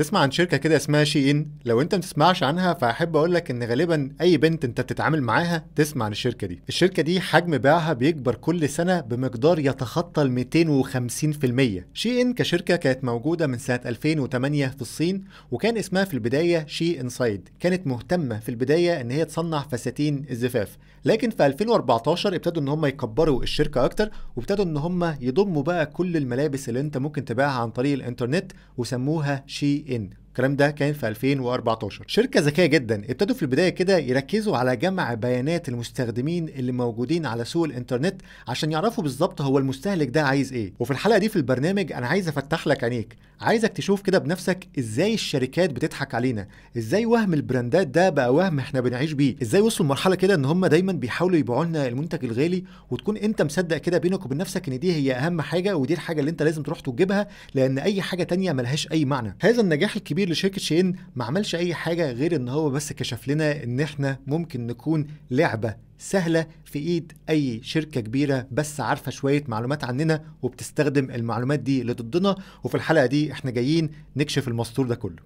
تسمع عن شركه كده اسمها شي ان لو انت ما تسمعش عنها فاحب اقول لك ان غالبا اي بنت انت بتتعامل معاها تسمع عن الشركه دي الشركه دي حجم بيعها بيكبر كل سنه بمقدار يتخطى ال 250% شي ان كشركه كانت موجوده من سنه 2008 في الصين وكان اسمها في البدايه شي انسايد كانت مهتمه في البدايه ان هي تصنع فساتين الزفاف لكن في 2014 ابتدوا ان هم يكبروا الشركه اكتر وابتدوا ان هم يضموا بقى كل الملابس اللي انت ممكن تبيعها عن طريق الانترنت وسموها شي ان الكلام ده كان في 2014 شركة ذكية جدا ابتدوا في البداية كده يركزوا على جمع بيانات المستخدمين اللي موجودين على سوق الانترنت عشان يعرفوا بالظبط هو المستهلك ده عايز ايه وفي الحلقة دي في البرنامج انا عايز افتح لك عينيك عايزك تشوف كده بنفسك ازاي الشركات بتضحك علينا ازاي وهم البراندات ده بقى وهم احنا بنعيش بيه ازاي وصلوا لمرحلة كده ان هم دايما بيحاولوا يبيعوا لنا المنتج الغالي وتكون انت مصدق كده بينك وبين نفسك ان دي هي اهم حاجة ودي الحاجة اللي انت لازم تروح تجيبها لان اي حاجة تانية ملهاش اي معنى هذا النجاح الكبير كبير لشركه شين ما عملش اي حاجه غير ان هو بس كشف لنا ان احنا ممكن نكون لعبه سهله في ايد اي شركه كبيره بس عارفه شويه معلومات عننا وبتستخدم المعلومات دي لضدنا وفي الحلقه دي احنا جايين نكشف المستور ده كله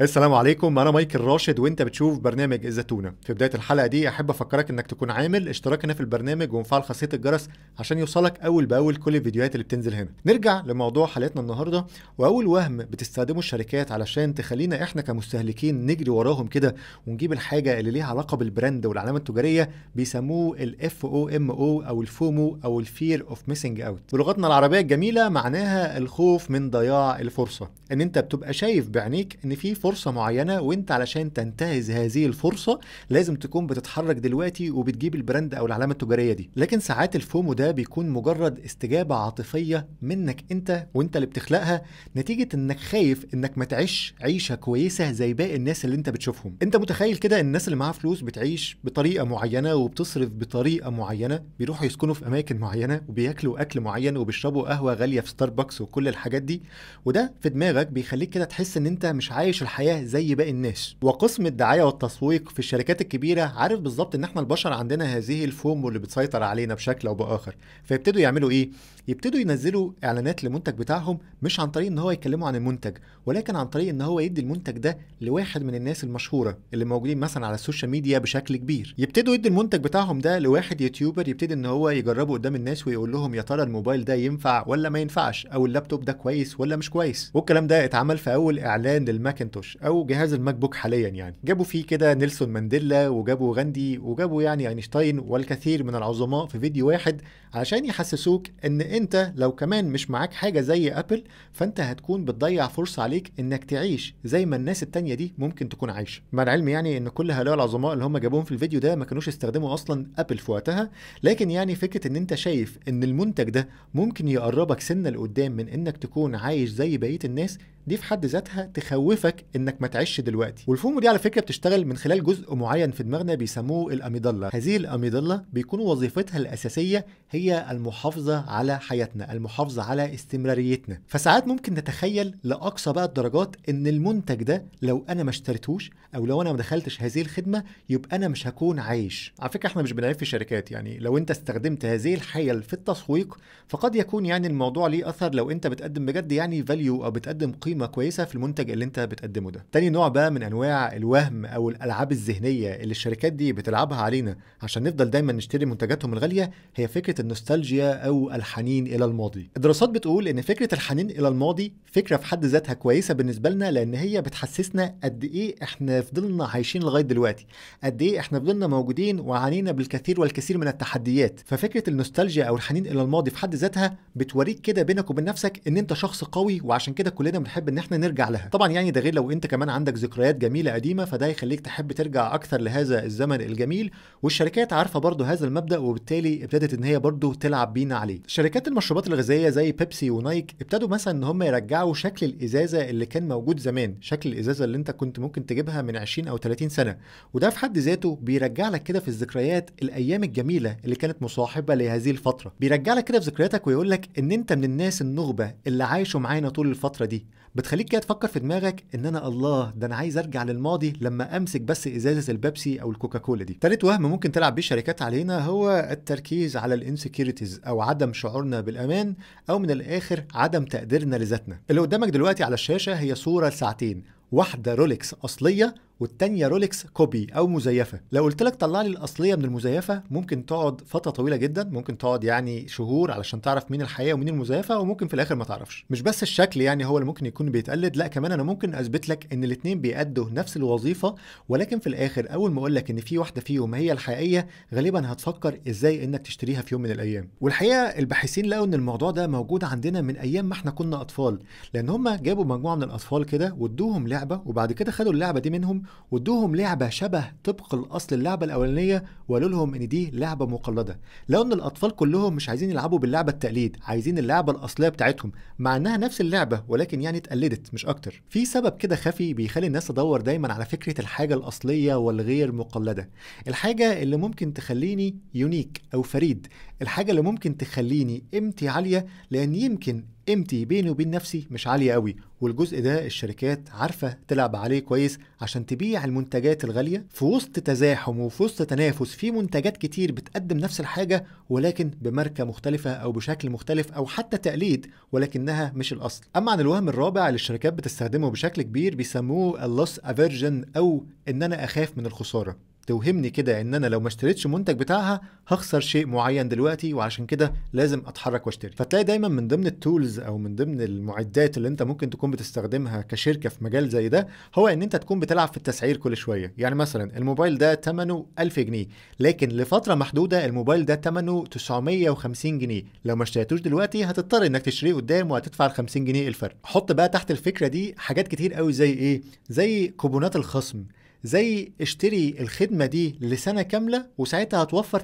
السلام عليكم انا مايكل راشد وانت بتشوف برنامج الزتونه في بدايه الحلقه دي احب افكرك انك تكون عامل اشتراك هنا في البرنامج ومفعل خاصيه الجرس عشان يوصلك اول باول كل الفيديوهات اللي بتنزل هنا نرجع لموضوع حلقتنا النهارده واول وهم بتستخدمه الشركات علشان تخلينا احنا كمستهلكين نجري وراهم كده ونجيب الحاجه اللي ليها علاقه بالبراند والعلامه التجاريه بيسموه الاف او ام او او الفومو او الفير اوف ميسنج اوت بلغتنا العربيه الجميله معناها الخوف من ضياع الفرصه ان انت بتبقى شايف بعينيك ان في فرصه معينه وانت علشان تنتهز هذه الفرصه لازم تكون بتتحرك دلوقتي وبتجيب البراند او العلامه التجاريه دي لكن ساعات الفومو ده بيكون مجرد استجابه عاطفيه منك انت وانت اللي بتخلقها نتيجه انك خايف انك ما تعيش عيشه كويسه زي باقي الناس اللي انت بتشوفهم انت متخيل كده الناس اللي معاها فلوس بتعيش بطريقه معينه وبتصرف بطريقه معينه بيروحوا يسكنوا في اماكن معينه وبياكلوا اكل معين وبيشربوا قهوه غاليه في ستاربكس وكل الحاجات دي وده في دماغك بيخليك كده تحس ان انت مش عايش حياه زي باقي الناس وقسم الدعايه والتسويق في الشركات الكبيره عارف بالظبط ان احنا البشر عندنا هذه الفوم واللي بتسيطر علينا بشكل او باخر فيبتدوا يعملوا ايه يبتدوا ينزلوا اعلانات للمنتج بتاعهم مش عن طريق ان هو يتكلموا عن المنتج ولكن عن طريق ان هو يدي المنتج ده لواحد من الناس المشهوره اللي موجودين مثلا على السوشيال ميديا بشكل كبير يبتدوا يدي المنتج بتاعهم ده لواحد يوتيوبر يبتدي ان هو يجربه قدام الناس ويقول لهم يا ترى الموبايل ده ينفع ولا ما ينفعش او اللابتوب ده كويس ولا مش كويس والكلام ده اتعمل في اول اعلان للماكنتوش بوش او جهاز الماك بوك حاليا يعني جابوا فيه كده نيلسون مانديلا وجابوا غاندي وجابوا يعني اينشتاين والكثير من العظماء في فيديو واحد علشان يحسسوك ان انت لو كمان مش معاك حاجه زي ابل فانت هتكون بتضيع فرصه عليك انك تعيش زي ما الناس التانيه دي ممكن تكون عايشه مع العلم يعني ان كل هؤلاء العظماء اللي هم جابوهم في الفيديو ده ما كانوش استخدموا اصلا ابل في وقتها لكن يعني فكره ان انت شايف ان المنتج ده ممكن يقربك سنه لقدام من انك تكون عايش زي بقيه الناس دي في حد ذاتها تخوفك انك ما تعيش دلوقتي والفومو دي على فكره بتشتغل من خلال جزء معين في دماغنا بيسموه الاميدلا هذه الاميدلا بيكون وظيفتها الاساسيه هي المحافظه على حياتنا المحافظه على استمراريتنا فساعات ممكن نتخيل لاقصى بقى الدرجات ان المنتج ده لو انا ما اشتريتهوش او لو انا ما دخلتش هذه الخدمه يبقى انا مش هكون عايش على فكره احنا مش بنعيب في شركات يعني لو انت استخدمت هذه الحيل في التسويق فقد يكون يعني الموضوع ليه اثر لو انت بتقدم بجد يعني فاليو او بتقدم قيمه قيمه كويسه في المنتج اللي انت بتقدمه ده تاني نوع بقى من انواع الوهم او الالعاب الذهنيه اللي الشركات دي بتلعبها علينا عشان نفضل دايما نشتري منتجاتهم الغاليه هي فكره النوستالجيا او الحنين الى الماضي الدراسات بتقول ان فكره الحنين الى الماضي فكره في حد ذاتها كويسه بالنسبه لنا لان هي بتحسسنا قد ايه احنا فضلنا عايشين لغايه دلوقتي قد ايه احنا فضلنا موجودين وعانينا بالكثير والكثير من التحديات ففكره النوستالجيا او الحنين الى الماضي في حد ذاتها بتوريك كده بينك وبين نفسك ان انت شخص قوي وعشان كده كلنا بنحب ان احنا نرجع لها طبعا يعني ده غير لو انت كمان عندك ذكريات جميله قديمه فده يخليك تحب ترجع اكثر لهذا الزمن الجميل والشركات عارفه برضه هذا المبدا وبالتالي ابتدت ان هي برضه تلعب بينا عليه شركات المشروبات الغازيه زي بيبسي ونايك ابتدوا مثلا ان هم يرجعوا بقوا شكل الازازه اللي كان موجود زمان شكل الازازه اللي انت كنت ممكن تجيبها من 20 او 30 سنه وده في حد ذاته بيرجع لك كده في الذكريات الايام الجميله اللي كانت مصاحبه لهذه الفتره بيرجع لك كده في ذكرياتك ويقول لك ان انت من الناس النخبه اللي عايشوا معانا طول الفتره دي بتخليك كده تفكر في دماغك ان انا الله ده انا عايز ارجع للماضي لما امسك بس ازازه البيبسي او الكوكاكولا دي تالت وهم ممكن تلعب بيه الشركات علينا هو التركيز على الانسكيورتيز او عدم شعورنا بالامان او من الاخر عدم تقديرنا لذاتنا اللي قدامك دلوقتي على الشاشه هي صوره لساعتين واحده رولكس اصليه والتانية رولكس كوبي او مزيفه لو قلت لك طلع لي الاصليه من المزيفه ممكن تقعد فتره طويله جدا ممكن تقعد يعني شهور علشان تعرف مين الحقيقه ومين المزيفه وممكن في الاخر ما تعرفش مش بس الشكل يعني هو اللي ممكن يكون بيتقلد لا كمان انا ممكن اثبت لك ان الاثنين بيأدوا نفس الوظيفه ولكن في الاخر اول ما اقول لك ان في واحده فيهم هي الحقيقيه غالبا هتفكر ازاي انك تشتريها في يوم من الايام والحقيقه الباحثين لقوا ان الموضوع ده موجود عندنا من ايام ما احنا كنا اطفال لان هما جابوا مجموعه من الاطفال كده وادوهم لعبه وبعد كده خدوا اللعبه دي منهم وادوهم لعبه شبه طبق الاصل اللعبه الاولانيه وقالوا لهم ان دي لعبه مقلده لو ان الاطفال كلهم مش عايزين يلعبوا باللعبه التقليد عايزين اللعبه الاصليه بتاعتهم مع انها نفس اللعبه ولكن يعني اتقلدت مش اكتر في سبب كده خفي بيخلي الناس تدور دايما على فكره الحاجه الاصليه والغير مقلده الحاجه اللي ممكن تخليني يونيك او فريد الحاجه اللي ممكن تخليني قيمتي عاليه لان يمكن قيمتي بيني وبين نفسي مش عالية قوي والجزء ده الشركات عارفة تلعب عليه كويس عشان تبيع المنتجات الغالية في وسط تزاحم وفي وسط تنافس في منتجات كتير بتقدم نفس الحاجة ولكن بماركة مختلفة أو بشكل مختلف أو حتى تقليد ولكنها مش الأصل أما عن الوهم الرابع اللي الشركات بتستخدمه بشكل كبير بيسموه اللوس افيرجن أو إن أنا أخاف من الخسارة توهمني كده ان انا لو ما اشتريتش منتج بتاعها هخسر شيء معين دلوقتي وعشان كده لازم اتحرك واشتري فتلاقي دايما من ضمن التولز او من ضمن المعدات اللي انت ممكن تكون بتستخدمها كشركه في مجال زي ده هو ان انت تكون بتلعب في التسعير كل شويه يعني مثلا الموبايل ده ثمنه 1000 جنيه لكن لفتره محدوده الموبايل ده ثمنه 950 جنيه لو ما اشتريتوش دلوقتي هتضطر انك تشتريه قدام وهتدفع ال 50 جنيه الفرق حط بقى تحت الفكره دي حاجات كتير قوي زي ايه زي كوبونات الخصم زي اشتري الخدمه دي لسنه كامله وساعتها هتوفر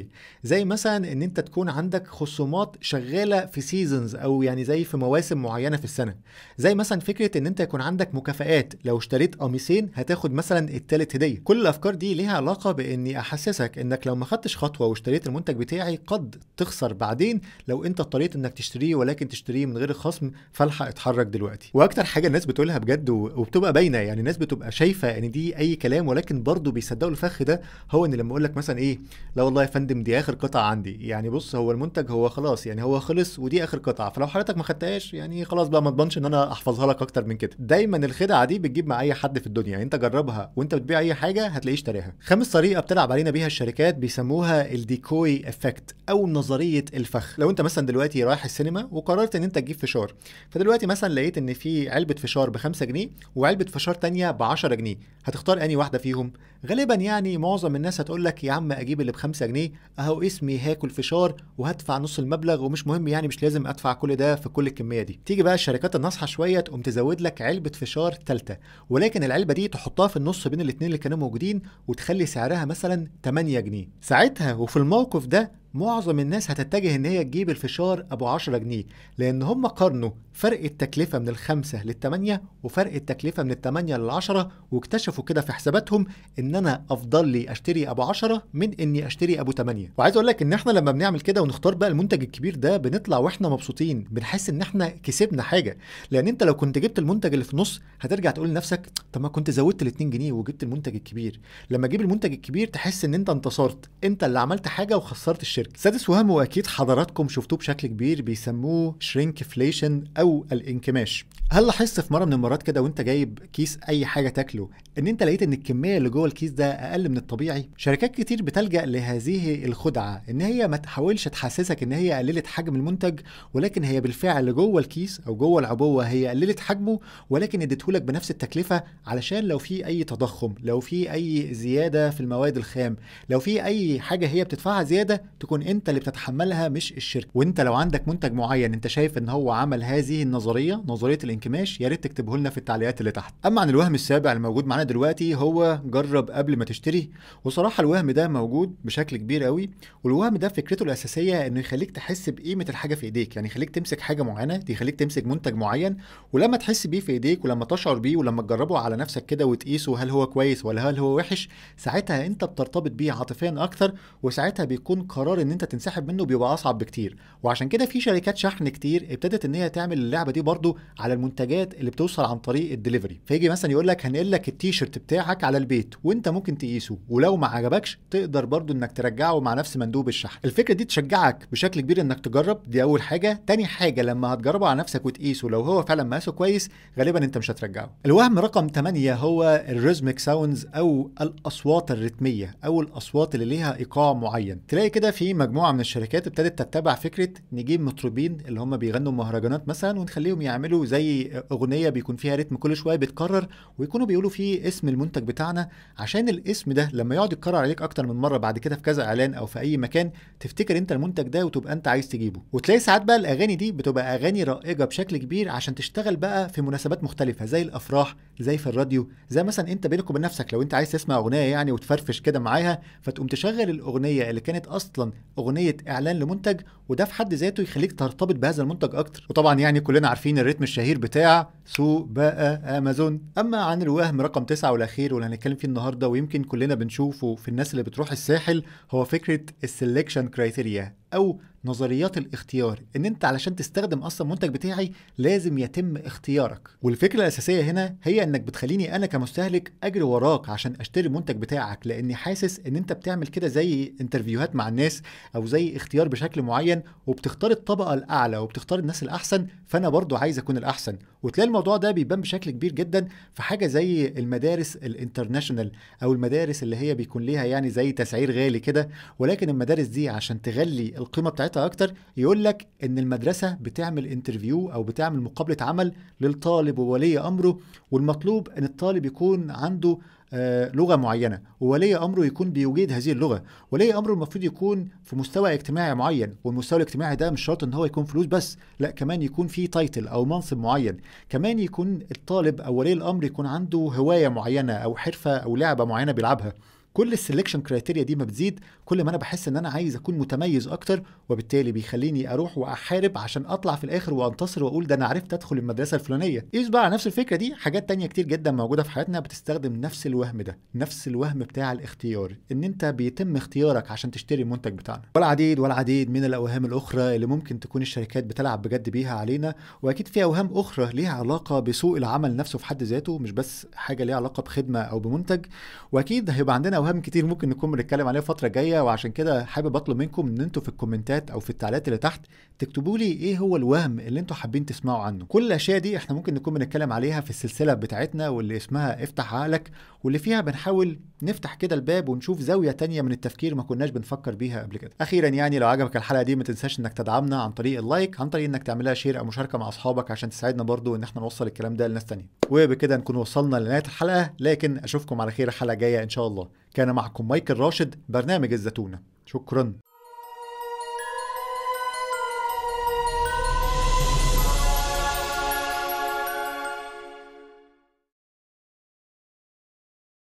30% زي مثلا ان انت تكون عندك خصومات شغاله في سيزونز او يعني زي في مواسم معينه في السنه زي مثلا فكره ان انت يكون عندك مكافآت لو اشتريت قميصين هتاخد مثلا التالت هديه كل الافكار دي ليها علاقه باني احسسك انك لو ما خدتش خطوه واشتريت المنتج بتاعي قد تخسر بعدين لو انت اضطريت انك تشتريه ولكن تشتريه من غير الخصم فالحق اتحرك دلوقتي واكتر حاجه الناس بتقولها بجد وبتبقى باينه يعني الناس بتبقى شايفه ان دي فيه اي كلام ولكن برضه بيصدقوا الفخ ده هو ان لما اقول لك مثلا ايه لا والله يا فندم دي اخر قطعه عندي يعني بص هو المنتج هو خلاص يعني هو خلص ودي اخر قطعه فلو حضرتك ما خدتهاش يعني خلاص بقى ما تضمنش ان انا احفظها لك اكتر من كده دايما الخدعه دي بتجيب مع اي حد في الدنيا يعني انت جربها وانت بتبيع اي حاجه هتلاقيه اشتراها خامس طريقه بتلعب علينا بيها الشركات بيسموها الديكوي افكت او نظريه الفخ لو انت مثلا دلوقتي رايح السينما وقررت ان انت تجيب فشار فدلوقتي مثلا لقيت ان في علبه فشار ب 5 جنيه وعلبه فشار ثانيه ب 10 جنيه هتختار اني واحده فيهم غالبا يعني معظم الناس هتقول لك يا عم اجيب اللي بخمسة جنيه اهو اسمي هاكل فشار وهدفع نص المبلغ ومش مهم يعني مش لازم ادفع كل ده في كل الكميه دي تيجي بقى الشركات الناصحه شويه تقوم تزود لك علبه فشار ثالثه ولكن العلبه دي تحطها في النص بين الاثنين اللي كانوا موجودين وتخلي سعرها مثلا 8 جنيه ساعتها وفي الموقف ده معظم الناس هتتجه ان هي تجيب الفشار ابو 10 جنيه لان هم قارنوا فرق التكلفه من الخمسة للتمانية وفرق التكلفه من التمانية للعشرة واكتشفوا كده في حساباتهم ان انا افضل لي اشتري ابو 10 من اني اشتري ابو 8 وعايز اقول لك ان احنا لما بنعمل كده ونختار بقى المنتج الكبير ده بنطلع واحنا مبسوطين بنحس ان احنا كسبنا حاجه لان انت لو كنت جبت المنتج اللي في النص هترجع تقول لنفسك طب ما كنت زودت ال 2 جنيه وجبت المنتج الكبير لما تجيب المنتج الكبير تحس ان انت انتصرت انت اللي عملت حاجه وخسرت الشركه الشركه. سادس وهم واكيد حضراتكم شفتوه بشكل كبير بيسموه فليشن او الانكماش. هل لاحظت في مره من المرات كده وانت جايب كيس اي حاجه تاكله ان انت لقيت ان الكميه اللي جوه الكيس ده اقل من الطبيعي؟ شركات كتير بتلجا لهذه الخدعه ان هي ما تحاولش تحسسك ان هي قللت حجم المنتج ولكن هي بالفعل جوه الكيس او جوه العبوه هي قللت حجمه ولكن اديتهولك بنفس التكلفه علشان لو في اي تضخم، لو في اي زياده في المواد الخام، لو في اي حاجه هي بتدفعها زياده تكون انت اللي بتتحملها مش الشركه وانت لو عندك منتج معين انت شايف ان هو عمل هذه النظريه نظريه الانكماش يا ريت تكتبه لنا في التعليقات اللي تحت اما عن الوهم السابع الموجود معانا دلوقتي هو جرب قبل ما تشتري وصراحه الوهم ده موجود بشكل كبير قوي والوهم ده فكرته الاساسيه انه يخليك تحس بقيمه الحاجه في ايديك يعني يخليك تمسك حاجه معينه يخليك تمسك منتج معين ولما تحس بيه في ايديك ولما تشعر بيه ولما تجربه على نفسك كده وتقيسه هل هو كويس ولا هل هو وحش ساعتها انت بترتبط بيه عاطفيا اكتر وساعتها بيكون قرار قرار ان انت تنسحب منه بيبقى اصعب بكتير وعشان كده في شركات شحن كتير ابتدت ان هي تعمل اللعبه دي برضو على المنتجات اللي بتوصل عن طريق الدليفري فيجي مثلا يقول لك هنقل لك التيشيرت بتاعك على البيت وانت ممكن تقيسه ولو ما عجبكش تقدر برضو انك ترجعه مع نفس مندوب الشحن الفكره دي تشجعك بشكل كبير انك تجرب دي اول حاجه تاني حاجه لما هتجربه على نفسك وتقيسه لو هو فعلا مقاسه كويس غالبا انت مش هترجعه الوهم رقم 8 هو الريزميك ساوندز او الاصوات الرتميه او الاصوات اللي ليها ايقاع معين تلاقي كده في في مجموعه من الشركات ابتدت تتبع فكره نجيب مطربين اللي هم بيغنوا مهرجانات مثلا ونخليهم يعملوا زي اغنيه بيكون فيها رتم كل شويه بيتكرر ويكونوا بيقولوا فيه اسم المنتج بتاعنا عشان الاسم ده لما يقعد يتكرر عليك اكتر من مره بعد كده في كذا اعلان او في اي مكان تفتكر انت المنتج ده وتبقى انت عايز تجيبه وتلاقي ساعات بقى الاغاني دي بتبقى اغاني رائجه بشكل كبير عشان تشتغل بقى في مناسبات مختلفه زي الافراح زي في الراديو زي مثلا انت بينك وبين نفسك لو انت عايز تسمع اغنيه يعني وتفرفش كده معاها فتقوم تشغل الاغنيه اللي كانت اصلا اغنيه اعلان لمنتج وده في حد ذاته يخليك ترتبط بهذا المنتج اكتر وطبعا يعني كلنا عارفين الريتم الشهير بتاع سو بقى امازون اما عن الوهم رقم تسعة والاخير واللي هنتكلم فيه النهارده ويمكن كلنا بنشوفه في الناس اللي بتروح الساحل هو فكره السلكشن كرايتيريا او نظريات الاختيار ان انت علشان تستخدم اصلا المنتج بتاعي لازم يتم اختيارك والفكره الاساسيه هنا هي انك بتخليني انا كمستهلك اجري وراك عشان اشتري المنتج بتاعك لاني حاسس ان انت بتعمل كده زي انترفيوهات مع الناس او زي اختيار بشكل معين وبتختار الطبقه الاعلى وبتختار الناس الاحسن فانا برضو عايز اكون الاحسن وتلاقي الموضوع ده بيبان بشكل كبير جدا في حاجه زي المدارس الانترناشونال او المدارس اللي هي بيكون ليها يعني زي تسعير غالي كده ولكن المدارس دي عشان تغلي القيمه بتاعتها اكتر يقول لك ان المدرسه بتعمل انترفيو او بتعمل مقابله عمل للطالب وولي امره والمطلوب ان الطالب يكون عنده آه، لغه معينه وولي امره يكون بيجيد هذه اللغه ولي امره المفروض يكون في مستوى اجتماعي معين والمستوى الاجتماعي ده مش شرط ان هو يكون فلوس بس لا كمان يكون في تايتل او منصب معين كمان يكون الطالب او ولي الامر يكون عنده هوايه معينه او حرفه او لعبه معينه بيلعبها كل السلكشن كرايتيريا دي ما بتزيد كل ما انا بحس ان انا عايز اكون متميز اكتر وبالتالي بيخليني اروح واحارب عشان اطلع في الاخر وانتصر واقول ده انا عرفت ادخل المدرسه الفلانيه قيس بقى على نفس الفكره دي حاجات تانية كتير جدا موجوده في حياتنا بتستخدم نفس الوهم ده نفس الوهم بتاع الاختيار ان انت بيتم اختيارك عشان تشتري المنتج بتاعنا والعديد والعديد من الاوهام الاخرى اللي ممكن تكون الشركات بتلعب بجد بيها علينا واكيد في اوهام اخرى ليها علاقه بسوق العمل نفسه في حد ذاته مش بس حاجه ليها علاقه بخدمه او بمنتج واكيد هيبقى عندنا اوهام كتير ممكن نكون بنتكلم عليها الفتره الجايه وعشان كده حابب اطلب منكم ان انتوا في الكومنتات او في التعليقات اللي تحت تكتبوا لي ايه هو الوهم اللي انتوا حابين تسمعوا عنه كل الاشياء دي احنا ممكن نكون بنتكلم عليها في السلسله بتاعتنا واللي اسمها افتح عقلك واللي فيها بنحاول نفتح كده الباب ونشوف زاويه تانية من التفكير ما كناش بنفكر بيها قبل كده اخيرا يعني لو عجبك الحلقه دي ما تنساش انك تدعمنا عن طريق اللايك عن طريق انك تعملها شير او مشاركه مع اصحابك عشان تساعدنا برضو ان احنا نوصل الكلام ده لناس تانية وبكده نكون وصلنا لنهايه الحلقه لكن اشوفكم على خير الحلقة جايه ان شاء الله كان معكم مايكل راشد برنامج الزتونه شكرا